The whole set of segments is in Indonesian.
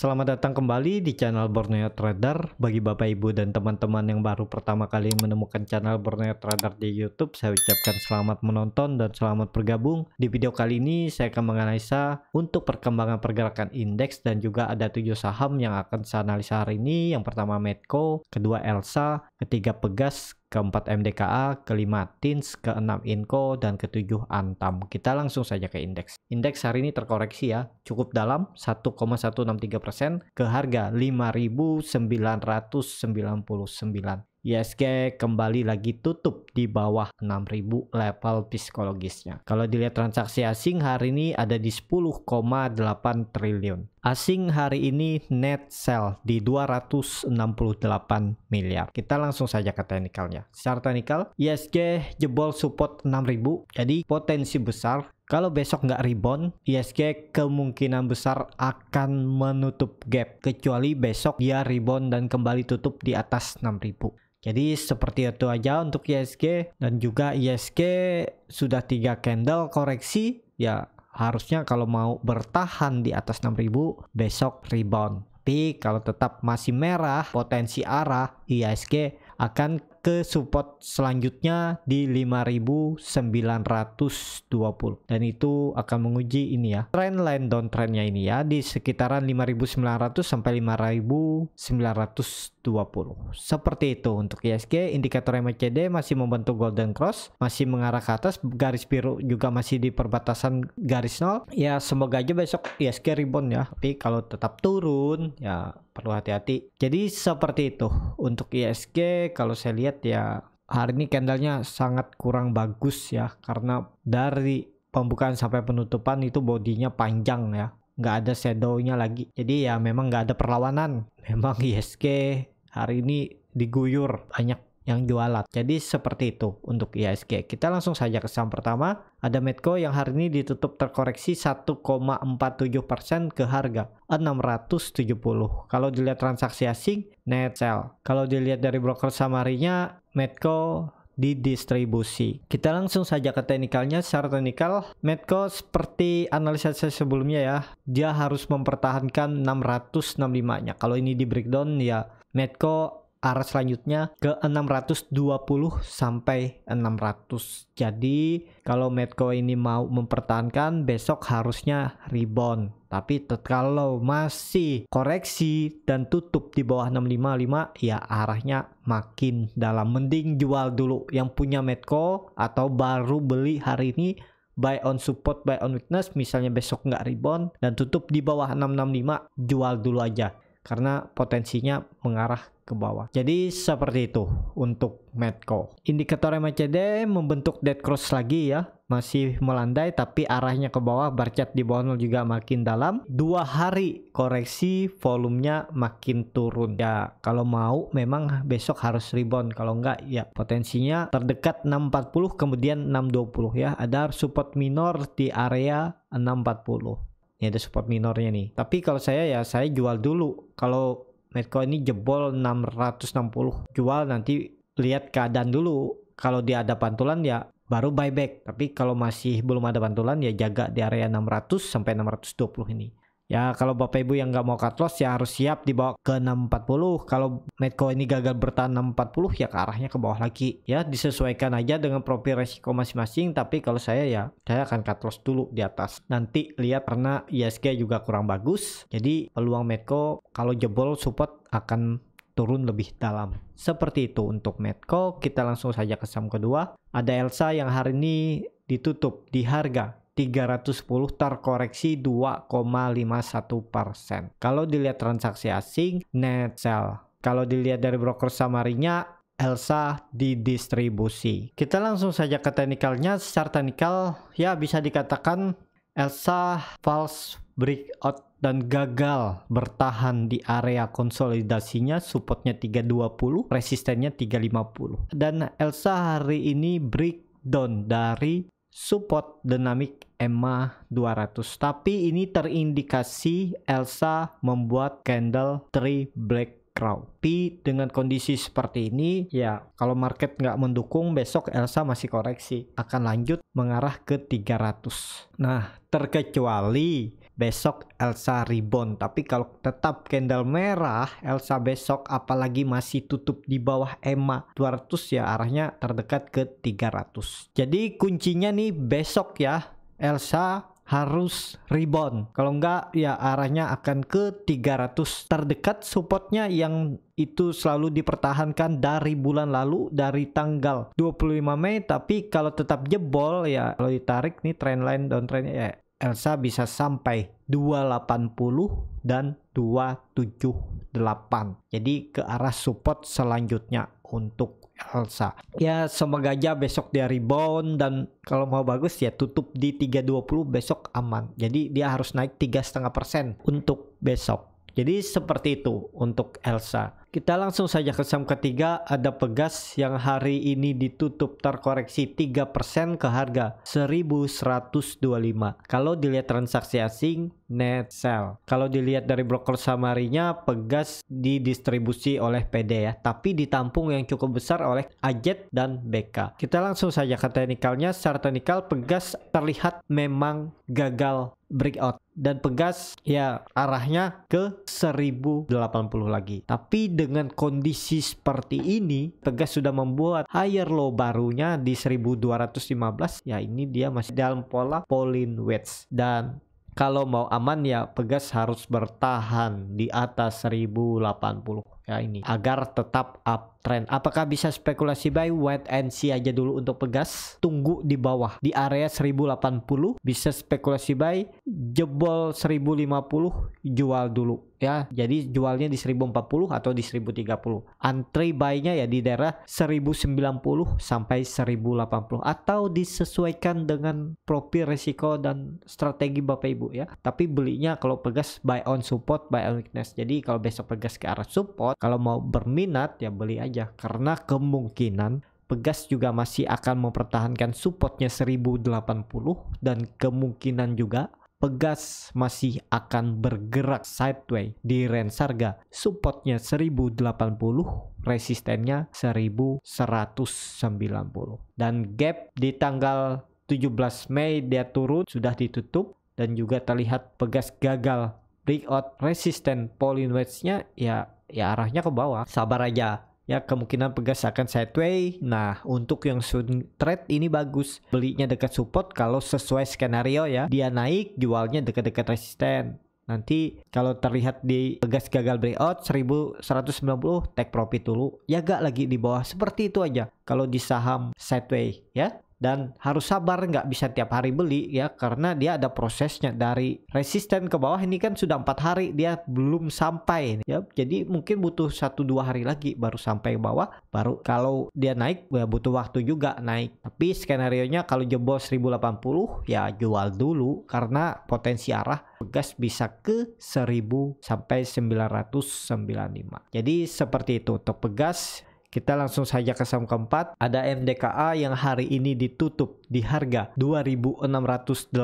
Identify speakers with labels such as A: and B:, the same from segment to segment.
A: Selamat datang kembali di channel Borneo Trader. Bagi Bapak Ibu dan teman-teman yang baru pertama kali menemukan channel Borneo Trader di YouTube, saya ucapkan selamat menonton dan selamat bergabung. Di video kali ini saya akan menganalisa untuk perkembangan pergerakan indeks dan juga ada tujuh saham yang akan saya analisa hari ini. Yang pertama Medco, kedua Elsa, ketiga Pegas, keempat MDKA, kelima TINS, keenam INCO, dan ketujuh ANTAM. Kita langsung saja ke indeks. Indeks hari ini terkoreksi ya, cukup dalam 1,163% ke harga 5.999. ISG kembali lagi tutup di bawah 6000 level psikologisnya. Kalau dilihat transaksi asing hari ini ada di 10,8 triliun. Asing hari ini net sell di 268 miliar. Kita langsung saja ke teknikalnya. Secara teknikal, ISG jebol support 6000, jadi potensi besar kalau besok nggak rebound, ISG kemungkinan besar akan menutup gap. Kecuali besok dia rebound dan kembali tutup di atas 6000. Jadi seperti itu aja untuk ISG dan juga ISG sudah tiga candle koreksi ya harusnya kalau mau bertahan di atas 6000 besok rebound. Tapi kalau tetap masih merah potensi arah ISG akan ke support selanjutnya di 5920 dan itu akan menguji ini ya trend line downtrendnya ini ya di sekitaran 5900 sampai 5920 seperti itu untuk ISG indikator MACD masih membentuk golden cross masih mengarah ke atas garis biru juga masih di perbatasan garis nol ya semoga aja besok ISG rebound ya tapi kalau tetap turun ya perlu hati-hati. Jadi seperti itu untuk ISG kalau saya lihat ya hari ini candlenya sangat kurang bagus ya karena dari pembukaan sampai penutupan itu bodinya panjang ya nggak ada shadownya lagi jadi ya memang nggak ada perlawanan memang ISG hari ini diguyur banyak yang jualan. Jadi seperti itu untuk ISG. Kita langsung saja ke saham pertama. Ada Medco yang hari ini ditutup terkoreksi 1,47% ke harga 670. Kalau dilihat transaksi asing, net sell. Kalau dilihat dari broker samarinya, Medco di distribusi. Kita langsung saja ke teknikalnya. Secara teknikal, Medco seperti analisa saya sebelumnya ya, dia harus mempertahankan 665-nya. Kalau ini di breakdown ya, Medco arah selanjutnya ke 620 sampai 600. Jadi kalau Medco ini mau mempertahankan besok harusnya rebound. Tapi kalau masih koreksi dan tutup di bawah 655 ya arahnya makin dalam. Mending jual dulu yang punya Medco atau baru beli hari ini buy on support buy on weakness misalnya besok nggak rebound dan tutup di bawah 665 jual dulu aja karena potensinya mengarah ke bawah. Jadi seperti itu untuk Medco. Indikator MACD membentuk dead cross lagi ya, masih melandai tapi arahnya ke bawah, bar di bawah juga makin dalam. Dua hari koreksi volumenya makin turun. Ya kalau mau memang besok harus rebound, kalau enggak ya potensinya terdekat 640 kemudian 620 ya. Ada support minor di area 640. Ini ada support minornya nih. Tapi kalau saya ya saya jual dulu. Kalau Medcoin ini jebol 660 jual nanti lihat keadaan dulu. Kalau dia ada pantulan ya baru buyback. Tapi kalau masih belum ada pantulan ya jaga di area 600 sampai 620 ini. Ya kalau Bapak Ibu yang nggak mau cut loss ya harus siap dibawa ke 640. Kalau Medco ini gagal bertahan 640 ya ke arahnya ke bawah lagi. Ya disesuaikan aja dengan profil resiko masing-masing. Tapi kalau saya ya saya akan cut loss dulu di atas. Nanti lihat karena ISG juga kurang bagus. Jadi peluang Medco kalau jebol support akan turun lebih dalam. Seperti itu untuk Medco. Kita langsung saja ke saham kedua. Ada Elsa yang hari ini ditutup di harga 310 terkoreksi 2,51 persen. Kalau dilihat transaksi asing, net sell. Kalau dilihat dari broker samarinya, Elsa didistribusi. Kita langsung saja ke teknikalnya. Secara teknikal, ya bisa dikatakan Elsa false breakout dan gagal bertahan di area konsolidasinya supportnya 320 resistennya 350 dan Elsa hari ini breakdown dari support Dynamic EMA 200 tapi ini terindikasi Elsa membuat candle tree black Crow. Tapi dengan kondisi seperti ini ya kalau market nggak mendukung besok Elsa masih koreksi akan lanjut mengarah ke 300. Nah terkecuali besok Elsa rebound. Tapi kalau tetap candle merah, Elsa besok apalagi masih tutup di bawah EMA 200 ya arahnya terdekat ke 300. Jadi kuncinya nih besok ya Elsa harus rebound. Kalau enggak ya arahnya akan ke 300 terdekat supportnya yang itu selalu dipertahankan dari bulan lalu dari tanggal 25 Mei tapi kalau tetap jebol ya kalau ditarik nih trendline downtrendnya ya Elsa bisa sampai 280 dan 278. Jadi ke arah support selanjutnya untuk Elsa. Ya semoga aja besok dia rebound dan kalau mau bagus ya tutup di 320 besok aman. Jadi dia harus naik 3,5% untuk besok. Jadi seperti itu untuk Elsa. Kita langsung saja ke saham ketiga, ada Pegas yang hari ini ditutup terkoreksi 3% ke harga 1125. Kalau dilihat transaksi asing, net sell. Kalau dilihat dari broker samarinya, Pegas didistribusi oleh PD ya, tapi ditampung yang cukup besar oleh Ajet dan BK. Kita langsung saja ke teknikalnya. Secara teknikal, Pegas terlihat memang gagal breakout dan Pegas ya arahnya ke 1080 lagi. Tapi dengan kondisi seperti ini, Pegas sudah membuat higher low barunya di 1215. Ya ini dia masih dalam pola polling Wedge dan kalau mau aman ya Pegas harus bertahan di atas 1080 ya ini agar tetap up trend. Apakah bisa spekulasi buy wait and see aja dulu untuk pegas, tunggu di bawah di area 1080, bisa spekulasi buy jebol 1050 jual dulu ya. Jadi jualnya di 1040 atau di 1030. Antri buy-nya ya di daerah 1090 sampai 1080 atau disesuaikan dengan profil risiko dan strategi Bapak Ibu ya. Tapi belinya kalau pegas buy on support, buy on weakness. Jadi kalau besok pegas ke arah support, kalau mau berminat ya beli aja aja karena kemungkinan Pegas juga masih akan mempertahankan supportnya 1080 dan kemungkinan juga Pegas masih akan bergerak sideways di range harga supportnya 1080 resistennya 1190 dan gap di tanggal 17 Mei dia turun sudah ditutup dan juga terlihat Pegas gagal breakout resisten polling Wedge-nya ya ya arahnya ke bawah sabar aja ya kemungkinan pegas akan sideways. Nah, untuk yang swing trade ini bagus. Belinya dekat support kalau sesuai skenario ya. Dia naik jualnya dekat-dekat resisten. Nanti kalau terlihat di pegas gagal breakout 1190 take profit dulu. Ya gak lagi di bawah seperti itu aja kalau di saham sideways ya dan harus sabar nggak bisa tiap hari beli ya karena dia ada prosesnya dari resisten ke bawah ini kan sudah empat hari dia belum sampai ya jadi mungkin butuh satu dua hari lagi baru sampai ke bawah baru kalau dia naik ya butuh waktu juga naik tapi skenario nya kalau jebol 1080 ya jual dulu karena potensi arah gas bisa ke 1000 sampai 995 jadi seperti itu untuk pegas kita langsung saja ke saham keempat. Ada MDKA yang hari ini ditutup di harga 2680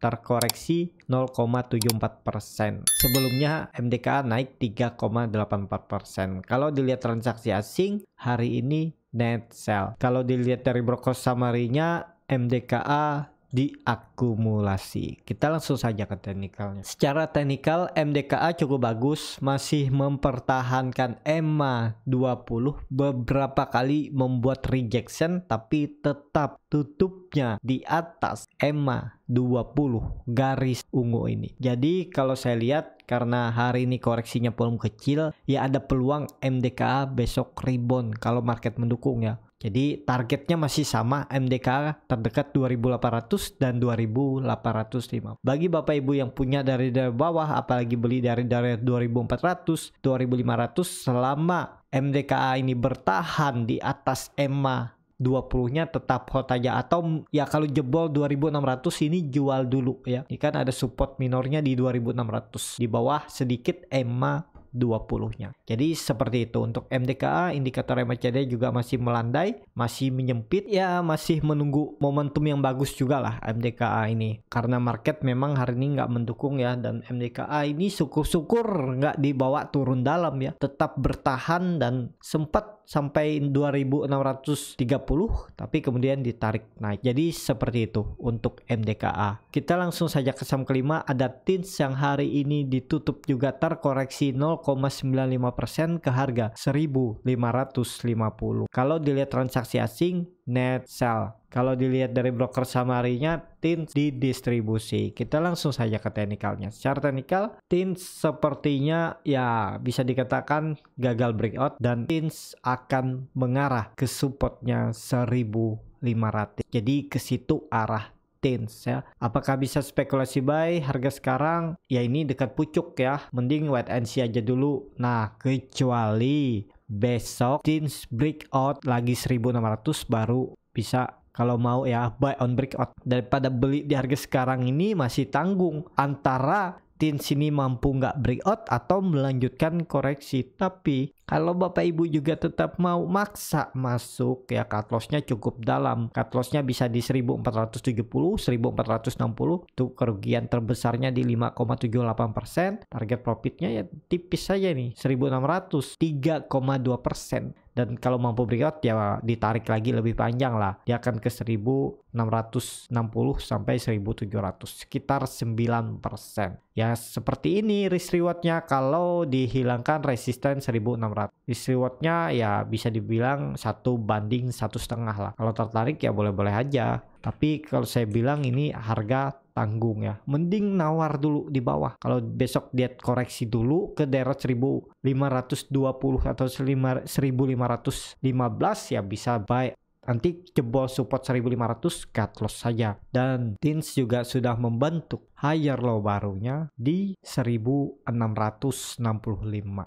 A: terkoreksi 0,74%. Sebelumnya MDKA naik 3,84%. Kalau dilihat transaksi asing, hari ini net sell. Kalau dilihat dari broker summary-nya, MDKA diakumulasi. Kita langsung saja ke teknikalnya. Secara teknikal MDKA cukup bagus, masih mempertahankan EMA 20 beberapa kali membuat rejection tapi tetap tutupnya di atas EMA 20 garis ungu ini. Jadi kalau saya lihat karena hari ini koreksinya volume kecil, ya ada peluang MDKA besok rebound kalau market mendukung ya. Jadi targetnya masih sama MDK terdekat 2800 dan 2850. Bagi Bapak Ibu yang punya dari daerah bawah apalagi beli dari dari 2400, 2500 selama MDKA ini bertahan di atas EMA 20-nya tetap hot aja atau ya kalau jebol 2600 ini jual dulu ya. Ini kan ada support minornya di 2600. Di bawah sedikit EMA 20-nya. Jadi seperti itu untuk MDKA indikator MACD juga masih melandai, masih menyempit ya masih menunggu momentum yang bagus juga lah MDKA ini karena market memang hari ini nggak mendukung ya dan MDKA ini syukur-syukur nggak dibawa turun dalam ya tetap bertahan dan sempat sampai 2630 tapi kemudian ditarik naik. Jadi seperti itu untuk MDKA. Kita langsung saja ke saham kelima ada TINS yang hari ini ditutup juga terkoreksi 0,95% ke harga 1550. Kalau dilihat transaksi asing net sell. Kalau dilihat dari broker samarinya, Tins di distribusi. Kita langsung saja ke teknikalnya. Secara teknikal, Tins sepertinya ya bisa dikatakan gagal breakout dan Tins akan mengarah ke supportnya 1500. Jadi ke situ arah tins ya. Apakah bisa spekulasi buy harga sekarang? Ya ini dekat pucuk ya. Mending wait and see aja dulu. Nah, kecuali besok jeans breakout lagi 1600 baru bisa kalau mau ya buy on breakout daripada beli di harga sekarang ini masih tanggung antara sini mampu nggak breakout atau melanjutkan koreksi. Tapi kalau Bapak Ibu juga tetap mau maksa masuk ya cut lossnya cukup dalam. Cut lossnya bisa di 1470, 1460. tuh kerugian terbesarnya di 5,78%. Target profitnya ya tipis saja nih 1600, 3,2% dan kalau mampu breakout ya ditarik lagi lebih panjang lah dia akan ke 1660 sampai 1700 sekitar 9% ya seperti ini risk rewardnya kalau dihilangkan resisten 1600 risk rewardnya ya bisa dibilang satu banding satu setengah lah kalau tertarik ya boleh-boleh aja tapi kalau saya bilang ini harga tanggung ya. Mending nawar dulu di bawah. Kalau besok dia koreksi dulu ke daerah 1520 atau 1515 ya bisa baik nanti jebol support 1500 cut loss saja dan Tins juga sudah membentuk higher low barunya di 1665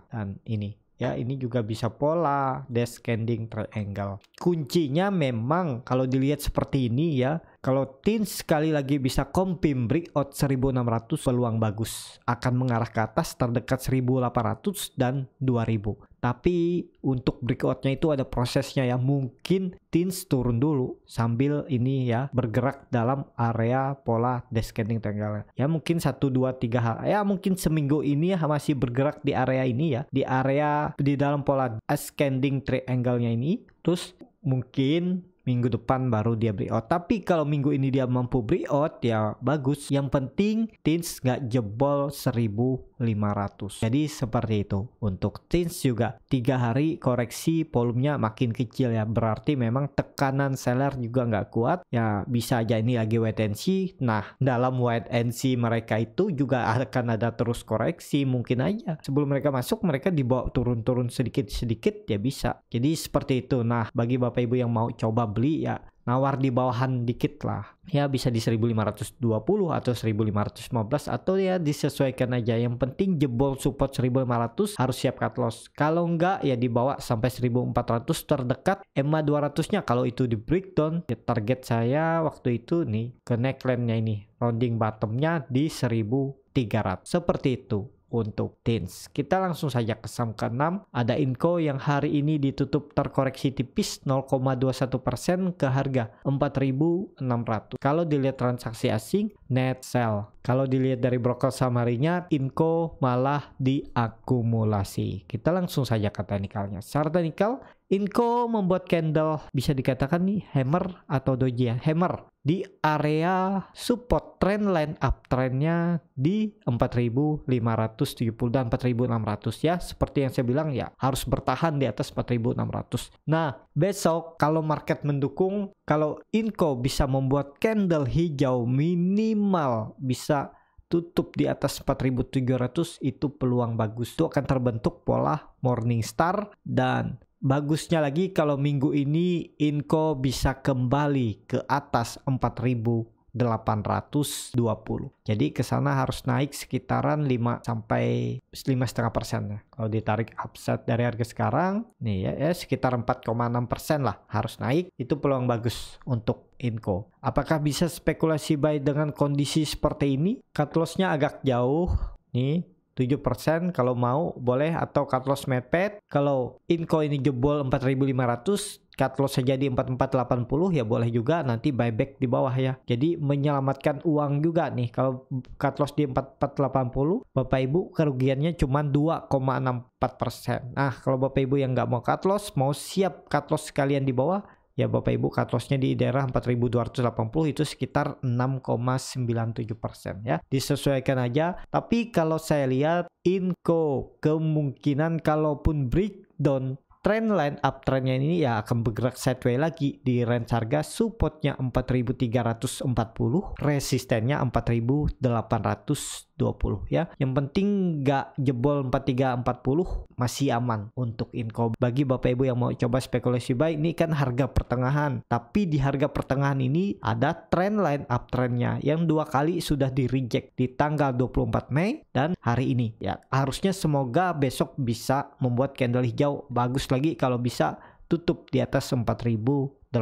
A: dan ini ya ini juga bisa pola descending triangle kuncinya memang kalau dilihat seperti ini ya kalau tin sekali lagi bisa kompim breakout 1600 peluang bagus akan mengarah ke atas terdekat 1800 dan 2000 tapi untuk breakoutnya itu ada prosesnya ya. Mungkin tins turun dulu sambil ini ya bergerak dalam area pola descending triangle. Ya mungkin satu dua tiga hal. Ya mungkin seminggu ini ya masih bergerak di area ini ya, di area di dalam pola ascending triangle-nya ini. Terus mungkin minggu depan baru dia breakout. Tapi kalau minggu ini dia mampu breakout ya bagus. Yang penting Tins nggak jebol 1500. Jadi seperti itu. Untuk Tins juga tiga hari koreksi volumenya makin kecil ya. Berarti memang tekanan seller juga nggak kuat. Ya bisa aja ini lagi wait and see. Nah dalam wait and see mereka itu juga akan ada terus koreksi mungkin aja. Sebelum mereka masuk mereka dibawa turun-turun sedikit-sedikit ya bisa. Jadi seperti itu. Nah bagi Bapak Ibu yang mau coba beli ya nawar di bawahan dikit lah ya bisa di 1520 atau 1515 atau ya disesuaikan aja yang penting jebol support 1500 harus siap cut loss kalau enggak ya dibawa sampai 1400 terdekat EMA 200 nya kalau itu di breakdown ya target saya waktu itu nih ke neckline nya ini rounding bottomnya di 1300 seperti itu untuk teens. Kita langsung saja ke saham ke-6. Ada Inco yang hari ini ditutup terkoreksi tipis 0,21% ke harga 4.600. Kalau dilihat transaksi asing, net sell. Kalau dilihat dari broker saham harinya, Inco malah diakumulasi. Kita langsung saja ke teknikalnya. Secara teknikal, Inco membuat candle bisa dikatakan nih hammer atau doji ya. Hammer di area support trend line uptrendnya di 4570 dan 4600 ya seperti yang saya bilang ya harus bertahan di atas 4600 nah besok kalau market mendukung kalau Inco bisa membuat candle hijau minimal bisa tutup di atas 4.300 itu peluang bagus itu akan terbentuk pola morning star dan bagusnya lagi kalau minggu ini Inko bisa kembali ke atas 4000 820. Jadi ke sana harus naik sekitaran 5 sampai 5,5 persen ya. Kalau ditarik upset dari harga sekarang, nih ya, ya sekitar 4,6 persen lah harus naik. Itu peluang bagus untuk Inko. Apakah bisa spekulasi buy dengan kondisi seperti ini? Cut lossnya agak jauh. Nih, 7% kalau mau boleh atau cut loss mepet kalau inko ini jebol 4500 cut loss jadi 4480 ya boleh juga nanti buyback di bawah ya jadi menyelamatkan uang juga nih kalau cut loss di 4480 Bapak Ibu kerugiannya cuma 2,64% nah kalau Bapak Ibu yang nggak mau cut loss mau siap cut loss sekalian di bawah ya Bapak Ibu cut lossnya di daerah 4280 itu sekitar 6,97 persen ya disesuaikan aja tapi kalau saya lihat inko kemungkinan kalaupun breakdown trendline uptrendnya ini ya akan bergerak sideways lagi di range harga supportnya 4340 resistennya 4820 ya yang penting nggak jebol 4340 masih aman untuk inko bagi bapak ibu yang mau coba spekulasi buy ini kan harga pertengahan tapi di harga pertengahan ini ada trendline uptrendnya yang dua kali sudah di reject di tanggal 24 Mei dan hari ini ya harusnya semoga besok bisa membuat candle hijau bagus lagi kalau bisa tutup di atas 4000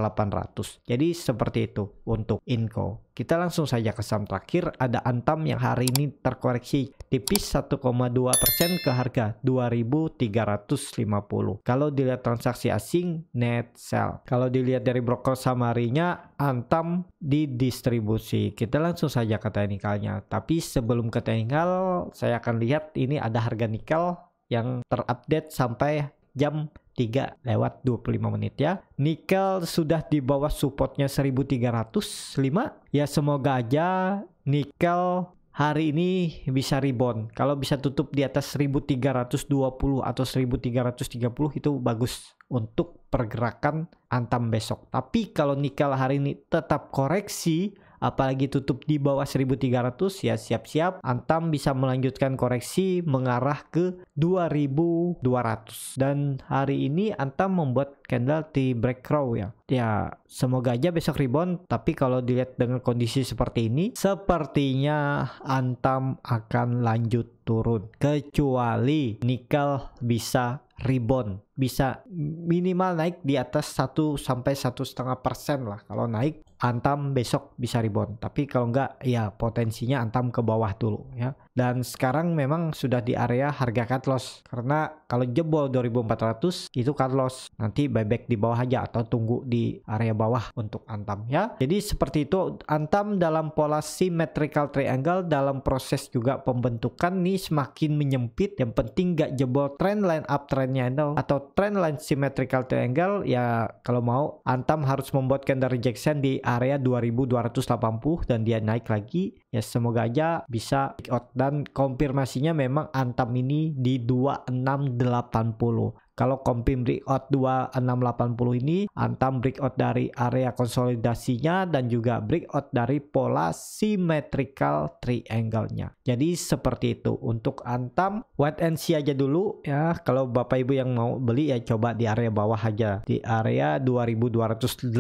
A: 800. Jadi seperti itu untuk Inco. Kita langsung saja ke saham terakhir ada Antam yang hari ini terkoreksi tipis 1,2% ke harga 2350. Kalau dilihat transaksi asing net sell. Kalau dilihat dari broker samarinya Antam didistribusi. Kita langsung saja ke teknikalnya. Tapi sebelum ke teknikal saya akan lihat ini ada harga nikel yang terupdate sampai jam 3 lewat 25 menit ya. Nikel sudah di bawah supportnya 1305. Ya semoga aja nikel hari ini bisa rebound. Kalau bisa tutup di atas 1320 atau 1330 itu bagus untuk pergerakan antam besok. Tapi kalau nikel hari ini tetap koreksi apalagi tutup di bawah 1300 ya siap-siap Antam bisa melanjutkan koreksi mengarah ke 2200 dan hari ini Antam membuat candle di break ya ya semoga aja besok rebound tapi kalau dilihat dengan kondisi seperti ini sepertinya Antam akan lanjut turun kecuali nikel bisa rebound bisa minimal naik di atas 1 sampai satu setengah persen lah kalau naik Antam besok bisa rebound tapi kalau enggak ya potensinya Antam ke bawah dulu ya dan sekarang memang sudah di area harga cut loss karena kalau jebol 2400 itu cut loss nanti buyback di bawah aja atau tunggu di area bawah untuk Antam ya jadi seperti itu Antam dalam pola symmetrical triangle dalam proses juga pembentukan nih semakin menyempit yang penting nggak jebol trend line up trendnya atau trend line symmetrical triangle ya kalau mau Antam harus membuat candle rejection di area 2280 dan dia naik lagi. Ya semoga aja bisa out dan konfirmasinya memang Antam ini di 2680. Kalau Compim breakout 2680 ini Antam breakout dari area konsolidasinya dan juga breakout dari pola symmetrical triangle-nya. Jadi seperti itu. Untuk Antam wait and see aja dulu ya. Kalau Bapak Ibu yang mau beli ya coba di area bawah aja di area 2280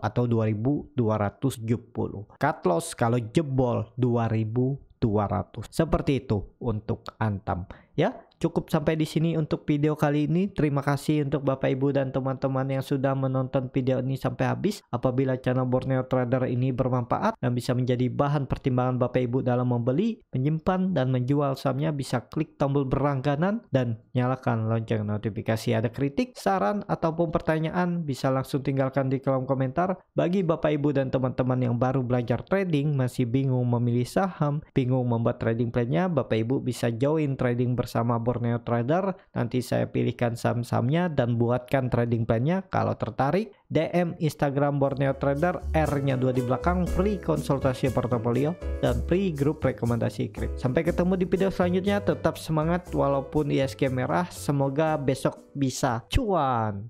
A: atau 2270. Cut loss kalau jebol 2000 200. Seperti itu untuk Antam ya cukup sampai di sini untuk video kali ini. Terima kasih untuk Bapak Ibu dan teman-teman yang sudah menonton video ini sampai habis. Apabila channel Borneo Trader ini bermanfaat dan bisa menjadi bahan pertimbangan Bapak Ibu dalam membeli, menyimpan, dan menjual sahamnya, bisa klik tombol berlangganan dan nyalakan lonceng notifikasi. Ada kritik, saran, ataupun pertanyaan bisa langsung tinggalkan di kolom komentar. Bagi Bapak Ibu dan teman-teman yang baru belajar trading, masih bingung memilih saham, bingung membuat trading plan-nya, Bapak Ibu bisa join trading bersama Borneo Borneo Trader. Nanti saya pilihkan saham-sahamnya dan buatkan trading plan-nya. Kalau tertarik, DM Instagram Borneo Trader, R-nya dua di belakang, free konsultasi portofolio, dan free grup rekomendasi kripto. Sampai ketemu di video selanjutnya, tetap semangat walaupun ISG merah, semoga besok bisa cuan.